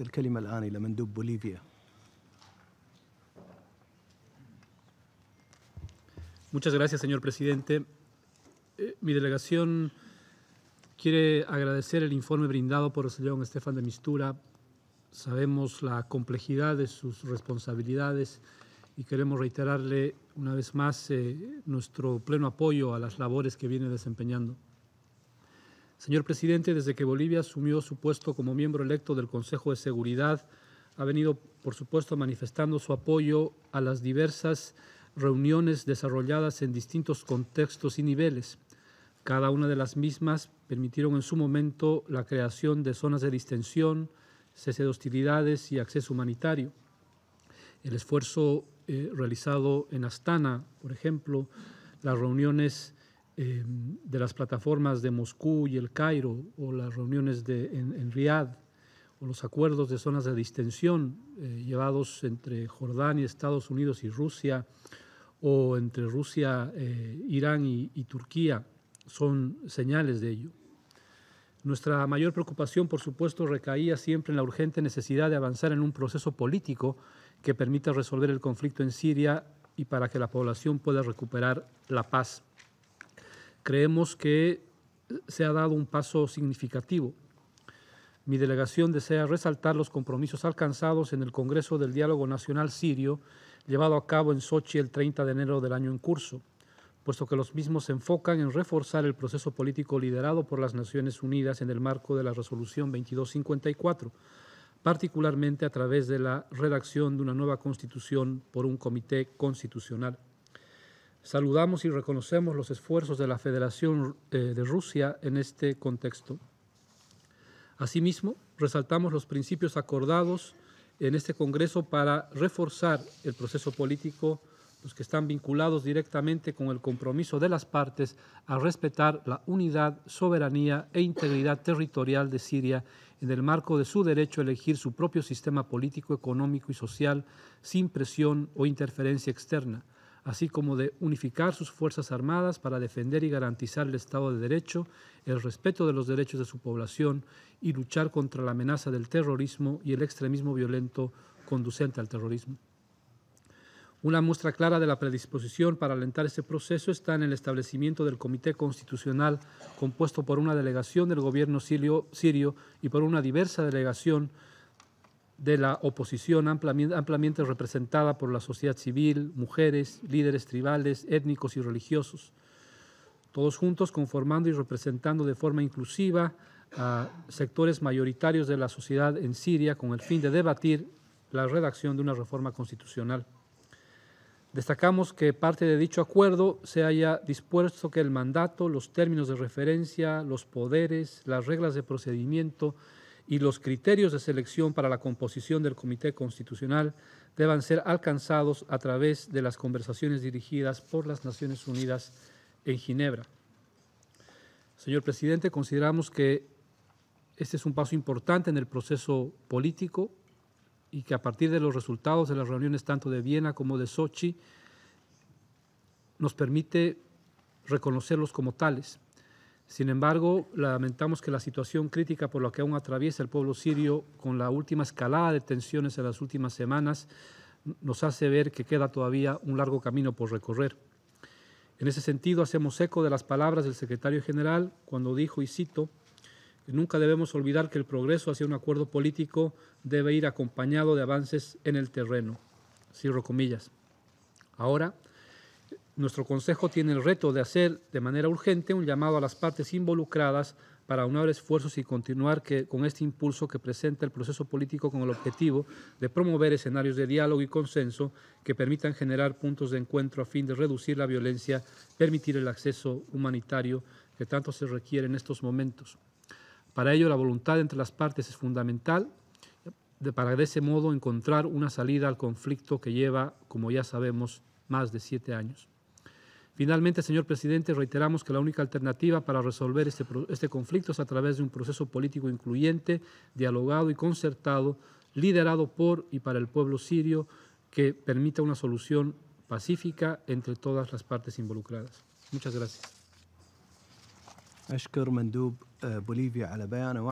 الكلمة الآن la مندوب Bolivia. Muchas gracias, señor presidente. Eh, mi delegación quiere agradecer el informe brindado por el señor Estefan de Mistura. Sabemos la complejidad de sus responsabilidades y queremos reiterarle una vez más eh, nuestro pleno apoyo a las labores que viene desempeñando. Señor presidente, desde que Bolivia asumió su puesto como miembro electo del Consejo de Seguridad, ha venido, por supuesto, manifestando su apoyo a las diversas reuniones desarrolladas en distintos contextos y niveles. Cada una de las mismas permitieron en su momento la creación de zonas de distensión, cese de hostilidades y acceso humanitario. El esfuerzo eh, realizado en Astana, por ejemplo, las reuniones Em, de las plataformas de Moscú y el Cairo, o las reuniones en, en Riad, o los acuerdos de zonas de distensión eh, llevados entre Jordania, Estados Unidos y Rusia, o entre Rusia, eh, Irán y Turquía, son señales de ello. Nuestra mayor preocupación, por supuesto, recaía siempre en la urgente necesidad de avanzar en un proceso político que permita resolver el conflicto en Siria y para que la población pueda recuperar la paz creemos que eh, se ha dado un paso significativo. Mi delegación desea resaltar los compromisos alcanzados en el Congreso del Diálogo Nacional Sirio, llevado a cabo en Sochi el 30 de enero del año en curso, puesto que los mismos se enfocan en reforzar el proceso político liderado por las Naciones Unidas en el marco de la Resolución 2254, particularmente a través de la redacción de una nueva constitución por un comité constitucional. Saludamos y reconocemos los esfuerzos de la Federación eh, de Rusia en este contexto. Asimismo, resaltamos los principios acordados en este Congreso para reforzar el proceso político, los que están vinculados directamente con el compromiso de las partes a respetar la unidad, soberanía e integridad territorial de Siria en el marco de su derecho a elegir su propio sistema político, económico y social sin presión o interferencia externa así como de unificar sus Fuerzas Armadas para defender y garantizar el Estado de Derecho, el respeto de los derechos de su población y luchar contra la amenaza del terrorismo y el extremismo violento conducente al terrorismo. Una muestra clara de la predisposición para alentar este proceso está en el establecimiento del Comité Constitucional compuesto por una delegación del gobierno sirio, sirio y por una diversa delegación de la oposición ampliamente, representada por la sociedad civil, mujeres, líderes tribales, étnicos y religiosos, todos juntos conformando y representando de forma inclusiva a sectores mayoritarios de la sociedad en Siria con el fin de debatir la redacción de una reforma constitucional. Destacamos que parte de dicho acuerdo se haya dispuesto que el mandato, los términos de referencia, los poderes, las reglas de procedimiento, y los criterios de selección para la composición del Comité Constitucional deban ser alcanzados a través de las conversaciones dirigidas por las Naciones Unidas en Ginebra. Señor presidente, consideramos que este es un paso importante en el proceso político y que a partir de los resultados de las reuniones tanto de Viena como de Sochi nos permite reconocerlos como tales. Sin embargo, lamentamos que la situación crítica por la que aún atraviesa el pueblo sirio, con la última escalada de tensiones en las últimas semanas, nos hace ver que queda todavía un largo camino por recorrer. En ese sentido, hacemos eco de las palabras del secretario general cuando dijo, y cito, nunca debemos olvidar que el progreso hacia un acuerdo político debe ir acompañado de avances en el terreno. Cierro comillas. Ahora, nuestro Consejo tiene el reto de hacer de manera urgente un llamado a las partes involucradas para unir esfuerzos y continuar con este impulso que presenta el proceso político con el objetivo de promover escenarios de diálogo y consenso que permitan generar puntos de encuentro a fin de reducir la violencia, permitir el acceso humanitario que tanto se requiere en estos momentos. Para ello, la voluntad entre las partes es fundamental de, para de ese modo encontrar una salida al conflicto que lleva, como ya sabemos, más de siete años. Finalmente, señor presidente, reiteramos que la única alternativa para resolver este, este, conflicto es a través de un proceso político incluyente, dialogado y concertado, liderado por y para el pueblo sirio, que permita una solución pacífica entre todas las partes involucradas. Muchas gracias.